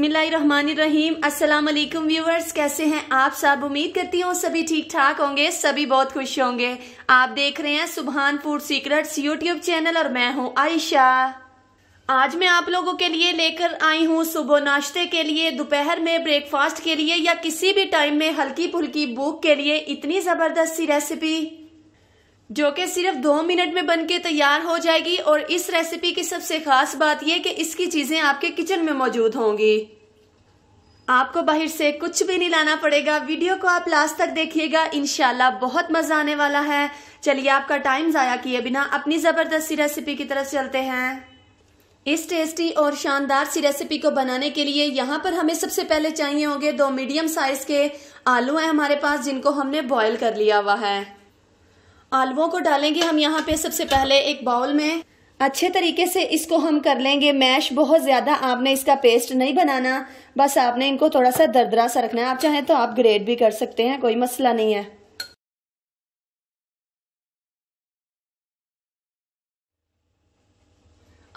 बसमीम अस्सलाम वालेकुम व्यूअर्स कैसे हैं आप सब उम्मीद करती हूँ सभी ठीक ठाक होंगे सभी बहुत खुश होंगे आप देख रहे हैं सुबहान फूड सीक्रेट्स यूट्यूब चैनल और मैं हूँ आयशा आज मैं आप लोगों के लिए लेकर आई हूँ सुबह नाश्ते के लिए दोपहर में ब्रेकफास्ट के लिए या किसी भी टाइम में हल्की फुल्की भूख के लिए इतनी जबरदस्त सी रेसिपी जो कि सिर्फ दो मिनट में बनके तैयार हो जाएगी और इस रेसिपी की सबसे खास बात यह कि इसकी चीज़ें आपके किचन में मौजूद होंगी आपको बाहर से कुछ भी नहीं लाना पड़ेगा वीडियो को आप लास्ट तक देखिएगा इनशाला बहुत मजा आने वाला है चलिए आपका टाइम ज़ाया किए बिना अपनी ज़बरदस्ती रेसिपी की तरफ चलते हैं इस टेस्टी और शानदार सी रेसिपी को बनाने के लिए यहाँ पर हमें सबसे पहले चाहिए होंगे दो मीडियम साइज के आलू हैं हमारे पास जिनको हमने बॉयल कर लिया हुआ है आलुओं को डालेंगे हम यहाँ पे सबसे पहले एक बाउल में अच्छे तरीके से इसको हम कर लेंगे मैश बहुत ज़्यादा आपने इसका पेस्ट नहीं बनाना बस आपने इनको थोड़ा सा दरदरा सा रखना है आप चाहें तो आप ग्रेड भी कर सकते हैं कोई मसला नहीं है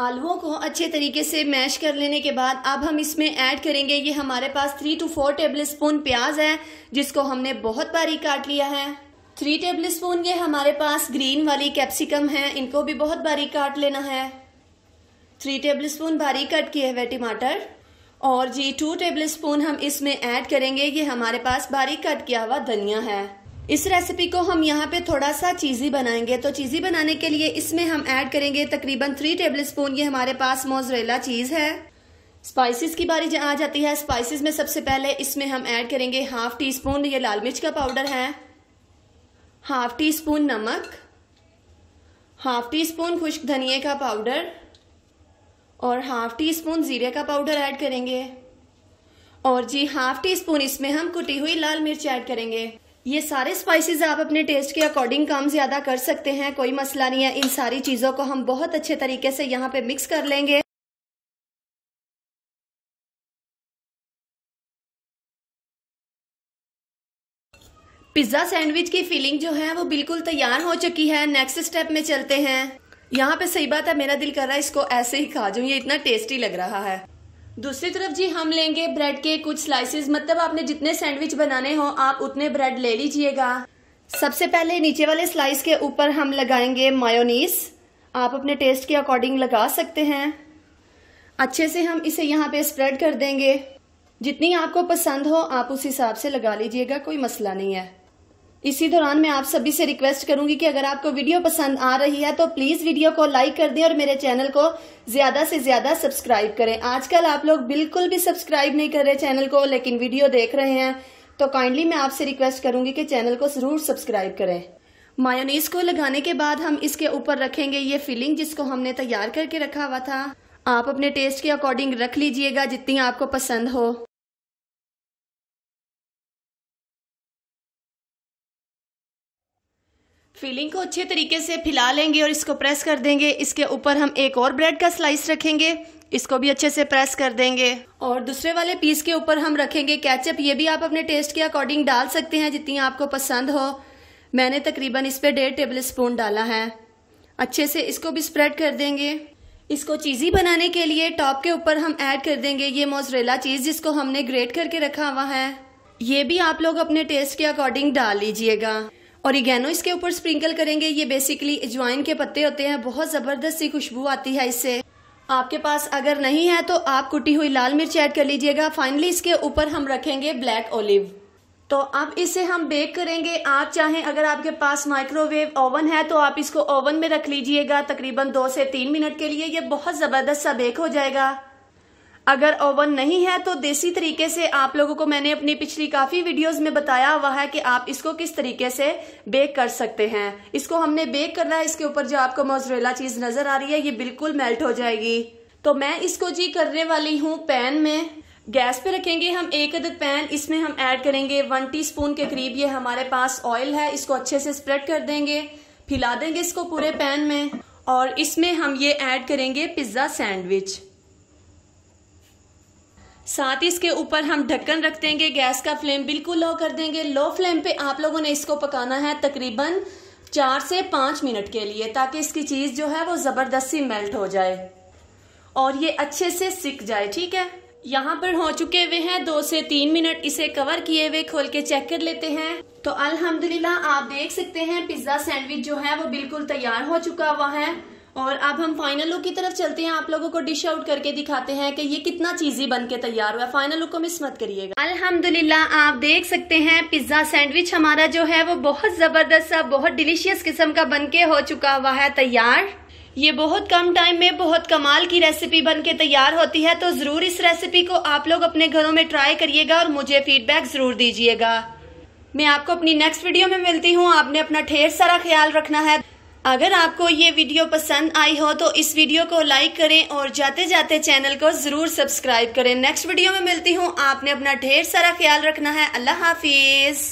आलुओं को अच्छे तरीके से मैश कर लेने के बाद अब हम इसमें ऐड करेंगे ये हमारे पास three to four tablespoon प्याज है जिसको हमने बहुत बारीक काट लिया है थ्री टेबल स्पून ये हमारे पास ग्रीन वाली कैप्सिकम है इनको भी बहुत बारीक काट लेना है थ्री टेबल स्पून बारीक कट किए हुए टमाटर और जी टू टेबल स्पून हम इसमें ऐड करेंगे ये हमारे पास बारीक कट किया हुआ धनिया है इस रेसिपी को हम यहाँ पे थोड़ा सा चीज़ी बनाएंगे तो चीज़ी बनाने के लिए इसमें हम ऐड करेंगे तकरीबन थ्री टेबल स्पून ये हमारे पास मोजरेला चीज़ है स्पाइसेस की बारी आ जाती है स्पाइसेस में सबसे पहले इसमें हम ऐड करेंगे हाफ टी स्पून ये लाल मिर्च का पाउडर है हाफ टी स्पून नमक हाफ टी स्पून खुश्क धनिए का पाउडर और हाफ टी स्पून जीरे का पाउडर ऐड करेंगे और जी हाफ टी स्पून इसमें हम कुटी हुई लाल मिर्च ऐड करेंगे ये सारे स्पाइसेस आप अपने टेस्ट के अकॉर्डिंग कम ज़्यादा कर सकते हैं कोई मसला नहीं है इन सारी चीज़ों को हम बहुत अच्छे तरीके से यहाँ पे मिक्स कर लेंगे पिज्ज़ा सैंडविच की फीलिंग जो है वो बिल्कुल तैयार हो चुकी है नेक्स्ट स्टेप में चलते हैं यहाँ पे सही बात है मेरा दिल कर रहा है इसको ऐसे ही खा जाऊँ ये इतना टेस्टी लग रहा है दूसरी तरफ जी हम लेंगे ब्रेड के कुछ स्लाइसेस मतलब आपने जितने सैंडविच बनाने हो आप उतने ब्रेड ले लीजिएगा सबसे पहले नीचे वाले स्लाइस के ऊपर हम लगाएंगे मायोनीस आप अपने टेस्ट के अकॉर्डिंग लगा सकते हैं अच्छे से हम इसे यहाँ पे स्प्रेड कर देंगे जितनी आपको पसंद हो आप उस हिसाब से लगा लीजिएगा कोई मसला नहीं है इसी दौरान मैं आप सभी से रिक्वेस्ट करूंगी कि अगर आपको वीडियो पसंद आ रही है तो प्लीज वीडियो को लाइक कर दें और मेरे चैनल को ज्यादा से ज्यादा सब्सक्राइब करें आजकल आप लोग बिल्कुल भी सब्सक्राइब नहीं कर रहे चैनल को लेकिन वीडियो देख रहे हैं तो काइंडली मैं आपसे रिक्वेस्ट करूंगी कि चैनल को जरूर सब्सक्राइब करें मायोनीस को लगाने के बाद हम इसके ऊपर रखेंगे ये फिलिंग जिसको हमने तैयार करके रखा हुआ था आप अपने टेस्ट के अकॉर्डिंग रख लीजिएगा जितनी आपको पसंद हो फिलिंग को अच्छे तरीके से फिला लेंगे और इसको प्रेस कर देंगे इसके ऊपर हम एक और ब्रेड का स्लाइस रखेंगे इसको भी अच्छे से प्रेस कर देंगे और दूसरे वाले पीस के ऊपर हम रखेंगे कैचअप ये भी आप अपने टेस्ट के अकॉर्डिंग डाल सकते हैं जितनी आपको पसंद हो मैंने तकरीबन इस पर डेढ़ टेबल स्पून डाला है अच्छे से इसको भी स्प्रेड कर देंगे इसको चीज़ी बनाने के लिए टॉप के ऊपर हम ऐड कर देंगे ये मोजरेला चीज़ जिसको हमने ग्रेट करके रखा हुआ है ये भी आप लोग अपने टेस्ट के अकॉर्डिंग डाल लीजिएगा ओरिगेनो इसके ऊपर स्प्रिंकल करेंगे ये बेसिकली अजवाइन के पत्ते होते हैं बहुत ज़बरदस्त सी खुशबू आती है इससे आपके पास अगर नहीं है तो आप कुटी हुई लाल मिर्च ऐड कर लीजिएगा फाइनली इसके ऊपर हम रखेंगे ब्लैक ओलिव तो अब इसे हम बेक करेंगे आप चाहें अगर आपके पास माइक्रोवेव ओवन है तो आप इसको ओवन में रख लीजिएगा तकरीबन दो से तीन मिनट के लिए ये बहुत ज़बरदस्त सा बेक हो जाएगा अगर ओवन नहीं है तो देसी तरीके से आप लोगों को मैंने अपनी पिछली काफी वीडियोस में बताया हुआ है कि आप इसको किस तरीके से बेक कर सकते हैं इसको हमने बेक करना है इसके ऊपर जो आपको मोजरेला चीज नजर आ रही है ये बिल्कुल मेल्ट हो जाएगी तो मैं इसको जी करने वाली हूँ पैन में गैस पे रखेंगे हम एक अदद पैन इसमें हम ऐड करेंगे वन टीस्पून के करीब ये हमारे पास ऑयल है इसको अच्छे से स्प्रेड कर देंगे फिला देंगे इसको पूरे पैन में और इसमें हम ये ऐड करेंगे पिज्जा सैंडविच साथ ही इसके ऊपर हम ढक्कन रख देंगे गैस का फ्लेम बिल्कुल लो कर देंगे लो फ्लेम पे आप लोगों ने इसको पकाना है तकरीबन चार से पाँच मिनट के लिए ताकि इसकी चीज़ जो है वो ज़बरदस्ती मेल्ट हो जाए और ये अच्छे से सिक जाए ठीक है यहाँ पर हो चुके हुए हैं दो से तीन मिनट इसे कवर किए हुए खोल के चेक कर लेते हैं तो अल्हम्दुलिल्लाह आप देख सकते हैं पिज्ज़ा सैंडविच जो है वो बिल्कुल तैयार हो चुका हुआ है और अब हम फाइनल लुक की तरफ चलते हैं आप लोगों को डिश आउट करके दिखाते हैं कि ये कितना चीजी बन के तैयार हुआ फाइनल लुक को मिस मत करिएगा अल्हम्दुलिल्लाह आप देख सकते हैं पिज्जा सैंडविच हमारा जो है वो बहुत जबरदस्त सा बहुत डिलीशियस किस्म का बन के हो चुका हुआ है तैयार ये बहुत कम टाइम में बहुत कमाल की रेसिपी बन के तैयार होती है तो ज़रूर इस रेसिपी को आप लोग अपने घरों में ट्राई करिएगा और मुझे फीडबैक ज़रूर दीजिएगा मैं आपको अपनी नेक्स्ट वीडियो में मिलती हूँ आपने अपना ढेर सारा ख्याल रखना है अगर आपको ये वीडियो पसंद आई हो तो इस वीडियो को लाइक करें और जाते जाते चैनल को ज़रूर सब्सक्राइब करें नेक्स्ट वीडियो में मिलती हूँ आपने अपना ढेर सारा ख्याल रखना है अल्लाह हाफिज़